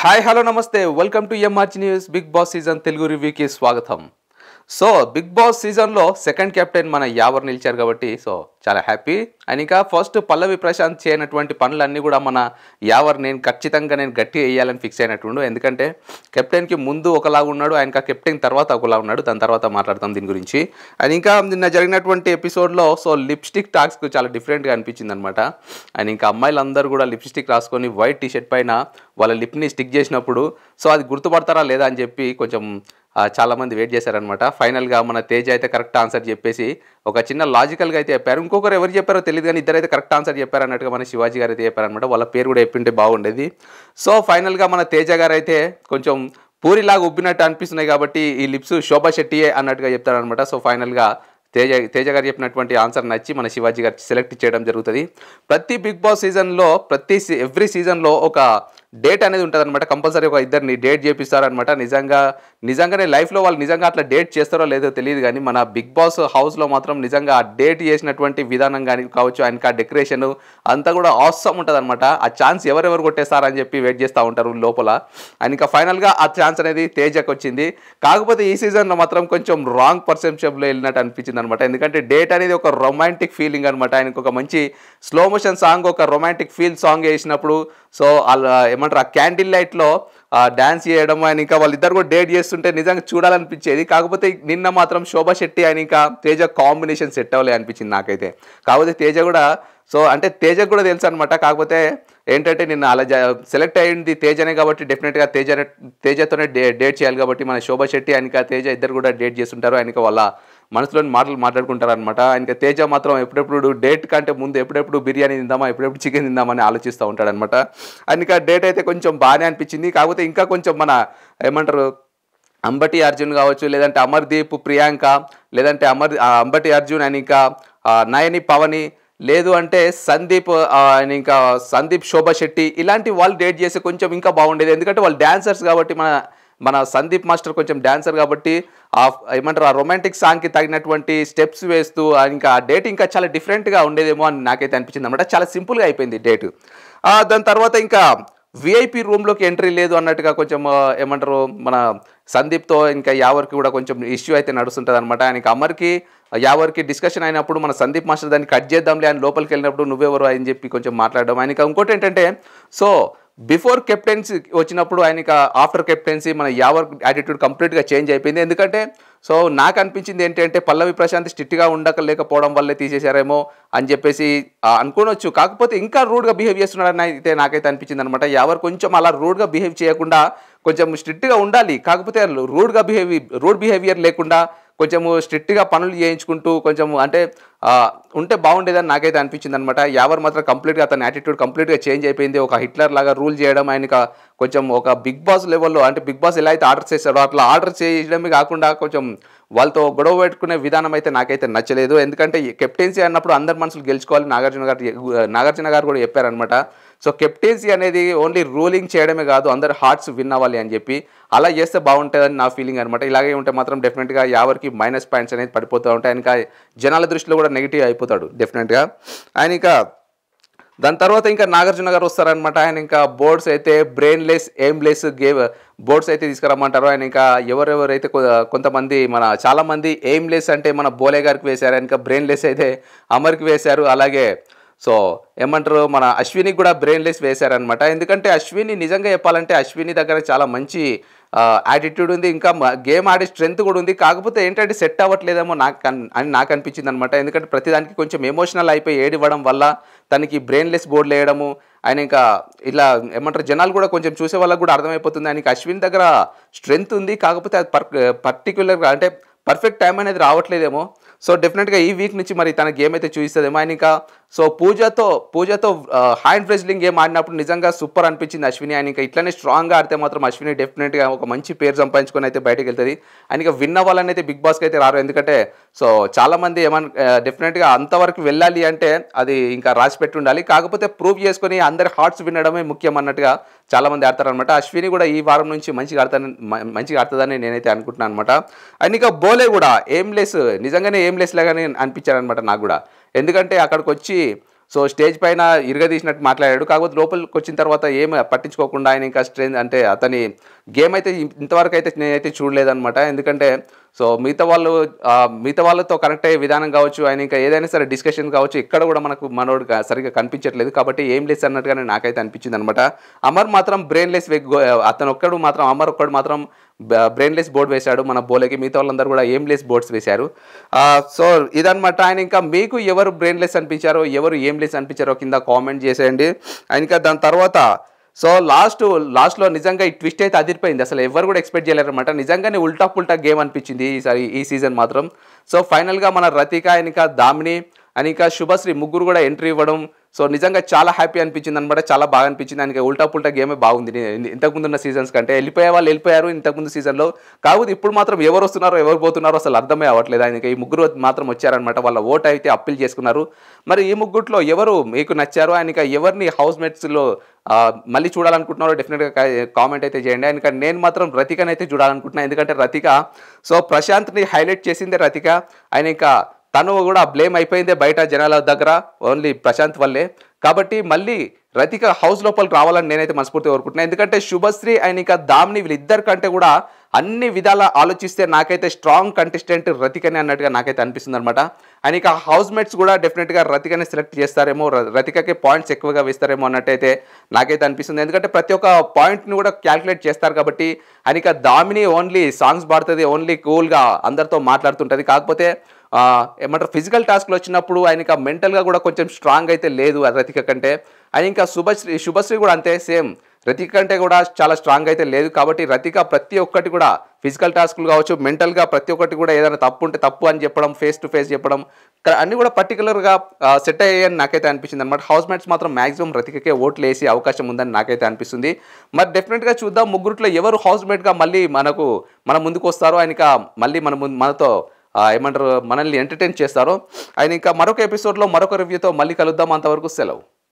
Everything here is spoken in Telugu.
हाई हेलो नमस्ते welcome to MRC news Bigg Boss season Telugu review के स्वागत సో బిగ్ బాస్ సీజన్లో సెకండ్ కెప్టెన్ మన యావర్ నిలిచారు కాబట్టి సో చాలా హ్యాపీ అండ్ ఇంకా ఫస్ట్ పల్లవి ప్రశాంత్ చేయనటువంటి పనులన్నీ కూడా మన యావర్ నేను ఖచ్చితంగా నేను గట్టి వేయాలని ఫిక్స్ అయినట్టుండు ఎందుకంటే కెప్టెన్కి ముందు ఒకలాగా ఉన్నాడు ఆయన కెప్టెన్ తర్వాత ఒకలా ఉన్నాడు దాని తర్వాత మాట్లాడతాం దీని గురించి అండ్ ఇంకా నిన్న జరిగినటువంటి ఎపిసోడ్లో సో లిప్స్టిక్ టాక్స్కు చాలా డిఫరెంట్గా అనిపించింది అనమాట అండ్ ఇంకా అమ్మాయిలందరూ కూడా లిప్స్టిక్ రాసుకొని వైట్ టీషర్ట్ పైన వాళ్ళ లిప్ని స్టిక్ చేసినప్పుడు సో అది గుర్తుపడతారా లేదా అని చెప్పి కొంచెం చాలామంది వెయిట్ చేశారనమాట ఫైనల్గా మన తేజ అయితే కరెక్ట్ ఆన్సర్ చెప్పేసి ఒక చిన్న లాజికల్గా అయితే చెప్పారు ఇంకొకరు ఎవరు చెప్పారో తెలియదు కానీ ఇద్దరైతే కరెక్ట్ ఆన్సర్ చెప్పారు అన్నట్టుగా మన శివాజీ గారు అయితే చెప్పారనమాట వాళ్ళ పేరు కూడా చెప్పింటే బాగుండేది సో ఫైనల్గా మన తేజ గారు అయితే కొంచెం పూరిలాగా ఉబ్బినట్టు అనిపిస్తున్నాయి కాబట్టి ఈ లిప్స్ శోభా శెట్టియే అన్నట్టుగా చెప్తారనమాట సో ఫైనల్గా తేజ తేజ గారు చెప్పినటువంటి ఆన్సర్ నచ్చి మన శివాజీ గారు సెలెక్ట్ చేయడం జరుగుతుంది ప్రతి బిగ్ బాస్ సీజన్లో ప్రతి ఎవ్రీ సీజన్లో ఒక డేట్ అనేది ఉంటుంది అనమాట కంపల్సరీ ఒక ఇద్దరిని డేట్ చేపిస్తారనమాట నిజంగా నిజంగానే లైఫ్లో వాళ్ళు నిజంగా అట్లా డేట్ చేస్తారో లేదో తెలియదు కానీ మన బిగ్ బాస్ హౌస్లో మాత్రం నిజంగా ఆ డేట్ చేసినటువంటి విధానం కానీ కావచ్చు ఆయనకి ఆ డెకరేషన్ అంతా కూడా అవసరం ఉంటుంది అనమాట ఆ ఛాన్స్ ఎవరెవరు కొట్టేస్తారని చెప్పి వెయిట్ చేస్తూ ఉంటారు లోపల ఆయన ఇంకా ఫైనల్గా ఆ ఛాన్స్ అనేది తేజకు వచ్చింది కాకపోతే ఈ సీజన్లో మాత్రం కొంచెం రాంగ్ పర్సెప్షన్లో వెళ్ళినట్టు అనిపించింది అనమాట ఎందుకంటే డేట్ అనేది ఒక రొమాంటిక్ ఫీలింగ్ అనమాట ఆయనకు ఒక మంచి స్లో మోషన్ సాంగ్ ఒక రొమాంటిక్ ఫీల్ సాంగ్ వేసినప్పుడు సో అలా ఏమంటారు ఆ క్యాండిల్ లైట్లో డ్యాన్స్ చేయడం ఆయన ఇంకా వాళ్ళిద్దరు కూడా డేట్ చేస్తుంటే నిజంగా చూడాలనిపించేది కాకపోతే నిన్న మాత్రం శోభా శెట్టి ఆయన ఇంకా తేజ కాంబినేషన్ సెట్ అవ్వలే అనిపించింది నాకైతే కాకపోతే తేజ కూడా సో అంటే తేజకు కూడా తెలుసు అనమాట కాకపోతే ఏంటంటే నిన్న అలా సెలెక్ట్ అయ్యింది తేజనే కాబట్టి డెఫినెట్గా తేజ తేజతోనే డే డేట్ చేయాలి కాబట్టి మన శోభా శెట్టి ఆయనక తేజ ఇద్దరు కూడా డేట్ చేస్తుంటారు ఆయనకి వాళ్ళ మనసులోని మాటలు మాట్లాడుకుంటారనమాట ఆయనకి తేజ మాత్రం ఎప్పుడెప్పుడు డేట్ కంటే ముందు ఎప్పుడెప్పుడు బిర్యానీ తిందామా ఎప్పుడెప్పుడు చికెన్ తిందామని ఆలోచిస్తూ ఉంటాడనమాట ఆయనకి ఆ డేట్ అయితే కొంచెం బాగానే అనిపించింది కాకపోతే ఇంకా కొంచెం మన ఏమంటారు అంబటి అర్జున్ కావచ్చు లేదంటే అమర్దీప్ ప్రియాంక లేదంటే అమర్ అంబటి అర్జున్ అని ఇంకా నయని పవని లేదు అంటే సందీప్ ఆయన ఇంకా సందీప్ శోభ శెట్టి ఇలాంటి వాళ్ళు డేట్ చేస్తే కొంచెం ఇంకా బాగుండేది ఎందుకంటే వాళ్ళు డ్యాన్సర్స్ కాబట్టి మన మన సందీప్ మాస్టర్ కొంచెం డాన్సర్ కాబట్టి ఆ ఏమంటారు ఆ రొమాంటిక్ సాంగ్కి తగినటువంటి స్టెప్స్ వేస్తూ ఇంకా ఆ డేట్ ఇంకా చాలా డిఫరెంట్గా ఉండేదేమో అని నాకైతే అనిపించింది అనమాట చాలా సింపుల్గా అయిపోయింది డేట్ దాని తర్వాత ఇంకా విఐపి రూమ్లోకి ఎంట్రీ లేదు అన్నట్టుగా కొంచెం ఏమంటారు మన సందీప్తో ఇంకా యావర్కి కూడా కొంచెం ఇష్యూ అయితే నడుస్తుంటుంది అనమాట ఆయనకి అమర్కి యావర్కి డిస్కషన్ అయినప్పుడు మన సందీప్ మాస్టర్ దాన్ని కట్ చేద్దాంలే ఆయన లోపలికి వెళ్ళినప్పుడు నువ్వెవరు అని చెప్పి కొంచెం మాట్లాడడం ఆయనకి ఇంకోటి ఏంటంటే సో బిఫోర్ కెప్టెన్సీ వచ్చినప్పుడు ఆయనకి ఆఫ్టర్ కెప్టెన్సీ మన యావర్ యాటిట్యూడ్ కంప్లీట్గా చేంజ్ అయిపోయింది ఎందుకంటే సో నాకు అనిపించింది ఏంటంటే పల్లవి ప్రశాంత్ స్ట్రిక్ట్గా లేకపోవడం వల్లే తీసేశారేమో అని చెప్పేసి అనుకోనొచ్చు కాకపోతే ఇంకా రూడ్గా బిహేవ్ చేస్తున్నాడని అయితే నాకైతే అనిపించింది అనమాట ఎవరు కొంచెం అలా రూడ్గా బిహేవ్ చేయకుండా కొంచెం స్ట్రిక్ట్గా ఉండాలి కాకపోతే రూడ్గా బిహేవి రూడ్ బిహేవియర్ లేకుండా కొంచెము స్ట్రిక్ట్గా పనులు చేయించుకుంటూ కొంచెం అంటే ఉంటే బాగుండేదని నాకైతే అనిపించింది అనమాట ఎవరు మాత్రం కంప్లీట్గా అతని యాటిట్యూడ్ కంప్లీట్గా చేంజ్ అయిపోయింది ఒక హిట్లర్ లాగా రూల్ చేయడం ఆయన కొంచెం ఒక బిగ్ బాస్ లెవెల్లో అంటే బిగ్ బాస్ ఎలా అయితే ఆర్డర్ చేశారో అట్లా ఆర్డర్ చేయడమే కాకుండా కొంచెం వాళ్ళతో గొడవ పెట్టుకునే విధానం అయితే నాకైతే నచ్చలేదు ఎందుకంటే కెప్టెన్సీ అన్నప్పుడు అందరి మనసులు గెలుచుకోవాలి నాగార్జున గారు నాగార్జున గారు కూడా చెప్పారనమాట సో కెప్టెన్సీ అనేది ఓన్లీ రూలింగ్ చేయడమే కాదు అందరు హార్ట్స్ విన్ అవ్వాలి అని చెప్పి అలా చేస్తే బాగుంటుందని నా ఫీలింగ్ అనమాట ఇలాగే ఉంటే మాత్రం డెఫినెట్గా ఎవరికి మైనస్ పాయింట్స్ అనేది పడిపోతూ ఉంటాయి ఇంకా జనాల దృష్టిలో కూడా నెగిటివ్ అయిపోతాడు డెఫినెట్గా ఆయన ఇంకా దాని తర్వాత ఇంకా నాగార్జున గారు వస్తారనమాట ఆయన ఇంకా బోర్డ్స్ అయితే బ్రెయిన్లెస్ ఎయిమ్లెస్ గేమ్ బోర్డ్స్ అయితే తీసుకురమ్మంటారు ఆయన ఇంకా ఎవరెవరైతే కొంతమంది మన చాలామంది ఎయిమ్లెస్ అంటే మన బోలే గారికి వేశారు ఇంకా బ్రెయిన్లెస్ అయితే అమర్కి వేశారు అలాగే సో ఏమంటారు మన అశ్విని కూడా బ్రెయిన్లెస్ వేశారనమాట ఎందుకంటే అశ్విని నిజంగా చెప్పాలంటే అశ్విని దగ్గర చాలా మంచి యాటిట్యూడ్ ఉంది ఇంకా గేమ్ ఆడే స్ట్రెంత్ కూడా ఉంది కాకపోతే ఏంటంటే సెట్ అవ్వట్లేదేమో నాకు అని నాకు అనిపించింది అనమాట ఎందుకంటే ప్రతిదానికి కొంచెం ఎమోషనల్ అయిపోయి ఏడివ్వడం వల్ల తనకి బ్రెయిన్లెస్ బోర్డులు వేయడము ఆయన ఇంకా ఇలా ఏమంటారు జనాలు కూడా కొంచెం చూసే వాళ్ళకి కూడా అర్థమైపోతుంది ఆయనకి అశ్విన్ దగ్గర స్ట్రెంత్ ఉంది కాకపోతే అది పర్ పర్టిక్యులర్గా అంటే పర్ఫెక్ట్ టైం అనేది రావట్లేదేమో సో డెఫినెట్గా ఈ వీక్ నుంచి మరి తన గేమ్ అయితే చూపిస్తుందేమో ఆయన ఇంకా సో పూజతో పూజతో హ్యాండ్ ఫ్రెజ్లింగ్ గేమ్ ఆడినప్పుడు నిజంగా సూపర్ అనిపించింది అశ్విని ఆయన ఇంకా ఇట్లనే స్ట్రాంగ్గా ఆడితే మాత్రం అశ్విని డెఫినెట్గా ఒక మంచి పేరు సంపాదించుకొని అయితే బయటకు వెళ్తుంది ఆయన ఇంకా విన్న వాళ్ళని అయితే బిగ్ బాస్కి అయితే రారు ఎందుకంటే సో చాలామంది ఏమన్ డెఫినెట్గా అంతవరకు వెళ్ళాలి అంటే అది ఇంకా రాసి పెట్టి ఉండాలి కాకపోతే ప్రూవ్ చేసుకొని అందరి హార్ట్స్ వినడమే ముఖ్యం అన్నట్టుగా చాలామంది ఆడతారనమాట అశ్విని కూడా ఈ వారం నుంచి మంచిగా ఆడతాను మంచిగా ఆడుతుందని నేనైతే అనుకుంటున్నాను అనమాట అండ్ ఇంకా బోలే కూడా ఏం లెస్ నిజంగానే ఏం లెస్ లాగానే అనిపించారనమాట నాకు కూడా ఎందుకంటే అక్కడికి వచ్చి సో స్టేజ్ పైన ఇరగదీసినట్టు మాట్లాడాడు కాకపోతే లోపలికి వచ్చిన తర్వాత ఏమి పట్టించుకోకుండా ఆయన ఇంకా స్ట్రెంత్ అంటే అతని గేమ్ అయితే ఇంతవరకు అయితే నేనైతే చూడలేదనమాట ఎందుకంటే సో మిగతా వాళ్ళు మిగతా వాళ్ళతో కనెక్ట్ అయ్యే విధానం కావచ్చు ఆయన ఇంకా ఏదైనా సరే డిస్కషన్ కావచ్చు ఇక్కడ కూడా మనకు మనోడు సరిగ్గా కనిపించట్లేదు కాబట్టి ఏం లెస్ అన్నట్టుగానే నాకైతే అనిపించింది అనమాట అమర్ మాత్రం బ్రెయిన్ లెస్ అతను ఒక్కడు మాత్రం అమర్ ఒక్కడు మాత్రం బ్రెయిన్ లెస్ బోర్డు వేశాడు మన బోలేకి మిగతా వాళ్ళందరూ కూడా ఏం లెస్ బోర్డ్స్ వేశారు సో ఇదనమాట ఆయన ఇంకా మీకు ఎవరు బ్రెయిన్ లెస్ అనిపించారో ఎవరు ఏం లెస్ అనిపించారో కింద కామెంట్ చేసేయండి ఇంకా దాని తర్వాత సో లాస్ట్ లాస్ట్లో నిజంగా ఈ ట్విస్ట్ అయితే అదిరిపోయింది అసలు ఎవరు కూడా ఎక్స్పెక్ట్ చేయలేరనమాట నిజంగానే ఉల్టా పుల్టా గేమ్ అనిపించింది ఈసారి ఈ సీజన్ మాత్రం సో ఫైనల్గా మన రతిక ఇంకా దామిని అని ఇంకా శుభశ్రీ ముగ్గురు కూడా ఎంట్రీ ఇవ్వడం సో నిజంగా చాలా హ్యాపీ అనిపించింది అనమాట చాలా బాగా అనిపించింది ఆయనకి ఉల్టా పుల్టా గేమే బాగుంది ఇంతకుముందు ఉన్న సీజన్స్ కంటే వెళ్ళిపోయే వాళ్ళు వెళ్ళిపోయారు ఇంతకుముందు సీజన్లో కాకపోతే ఇప్పుడు మాత్రం ఎవరు వస్తున్నారో ఎవరు పోతున్నారో అసలు అర్థమే అవ్వట్లేదు ఆయనకి ఈ ముగ్గురు మాత్రం వచ్చారనమాట వాళ్ళ ఓట్ అయితే అప్పీల్ చేసుకున్నారు మరి ఈ ముగ్గురులో ఎవరు మీకు నచ్చారు ఆయనకి ఎవరిని హౌస్ మేట్స్లో మళ్ళీ చూడాలనుకుంటున్నారో డెఫినెట్గా కామెంట్ అయితే చేయండి ఆయన నేను మాత్రం రతికనైతే చూడాలనుకుంటున్నాను ఎందుకంటే రతిక సో ప్రశాంత్ని హైలైట్ చేసిందే రతిక ఆయన ఇంకా తను కూడా బ్లేమ్ అయిపోయిందే బయట జనాల దగ్గర ఓన్లీ ప్రశాంత్ వల్లే కాబట్టి మళ్ళీ రతిక హౌస్ లోపలికి రావాలని నేనైతే మనస్ఫూర్తిగా కోరుకుంటున్నాను ఎందుకంటే శుభశ్రీ అండ్ ఇంకా దామ్ని కంటే కూడా అన్ని విధాలా ఆలోచిస్తే నాకైతే స్ట్రాంగ్ కంటెస్టెంట్ రతికని అన్నట్టుగా నాకైతే అనిపిస్తుంది అనమాట అండ్ ఇక హౌస్ మేట్స్ కూడా డెఫినెట్గా రతికని సెలెక్ట్ చేస్తారేమో రతికకి పాయింట్స్ ఎక్కువగా వేస్తారేమో అన్నట్టయితే నాకైతే అనిపిస్తుంది ఎందుకంటే ప్రతి ఒక్క పాయింట్ని కూడా క్యాల్కులేట్ చేస్తారు కాబట్టి అండ్ ఇక దామిని ఓన్లీ సాంగ్స్ పాడుతుంది ఓన్లీ కూల్గా అందరితో మాట్లాడుతుంటుంది కాకపోతే ఏమంటారు ఫిజికల్ టాస్క్లు వచ్చినప్పుడు ఆయనకి మెంటల్గా కూడా కొంచెం స్ట్రాంగ్ అయితే లేదు రతిక కంటే ఆయన ఇంకా శుభశ్రీ శుభశ్రీ కూడా అంతే సేమ్ రతిక కంటే కూడా చాలా స్ట్రాంగ్ అయితే లేదు కాబట్టి రతిక ప్రతి ఒక్కటి కూడా ఫిజికల్ టాస్క్లు కావచ్చు మెంటల్గా ప్రతి ఒక్కటి కూడా ఏదైనా తప్పు ఉంటే తప్పు అని చెప్పడం ఫేస్ టు ఫేస్ చెప్పడం అన్నీ కూడా పర్టికులర్గా సెట్ అయ్యాయని నాకైతే అనిపించింది అనమాట హౌస్ మేట్స్ మాత్రం మాక్సిమం రతికకే ఓట్లు వేసే అవకాశం ఉందని నాకైతే అనిపిస్తుంది మరి డెఫినెట్గా చూద్దాం ముగ్గురుట్లో ఎవరు హౌస్ మేట్గా మళ్ళీ మనకు మన ముందుకు వస్తారో ఆయన మళ్ళీ మన మనతో ఏమంటారు మనల్ని ఎంటర్టైన్ చేస్తారో ఆయన ఇంకా మరొక ఎపిసోడ్లో మరొక రివ్యూతో మళ్ళీ కలుద్దాం అంతవరకు సెలవు